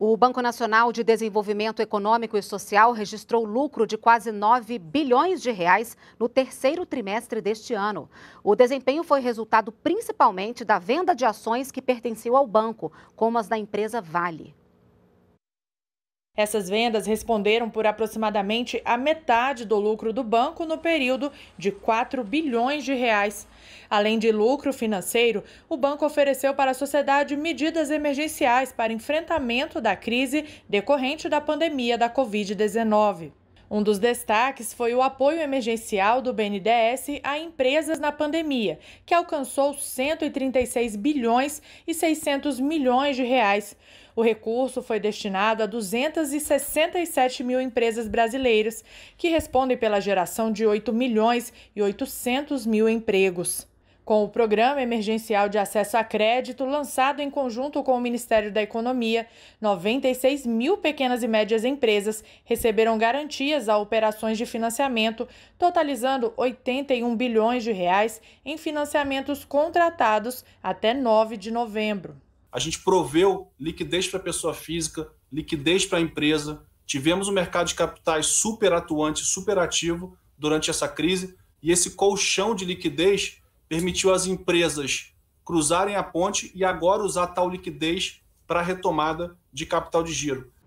O Banco Nacional de Desenvolvimento Econômico e Social registrou lucro de quase 9 bilhões de reais no terceiro trimestre deste ano. O desempenho foi resultado principalmente da venda de ações que pertenciam ao banco, como as da empresa Vale. Essas vendas responderam por aproximadamente a metade do lucro do banco no período de 4 bilhões de reais. Além de lucro financeiro, o banco ofereceu para a sociedade medidas emergenciais para enfrentamento da crise decorrente da pandemia da Covid-19. Um dos destaques foi o apoio emergencial do BNDES a empresas na pandemia, que alcançou 136 bilhões e 600 milhões de reais. O recurso foi destinado a 267 mil empresas brasileiras, que respondem pela geração de 8 milhões e 800 mil empregos. Com o Programa Emergencial de Acesso a Crédito, lançado em conjunto com o Ministério da Economia, 96 mil pequenas e médias empresas receberam garantias a operações de financiamento, totalizando 81 bilhões de reais em financiamentos contratados até 9 de novembro a gente proveu liquidez para a pessoa física, liquidez para a empresa, tivemos um mercado de capitais super atuante, super ativo durante essa crise, e esse colchão de liquidez permitiu às empresas cruzarem a ponte e agora usar tal liquidez para a retomada de capital de giro.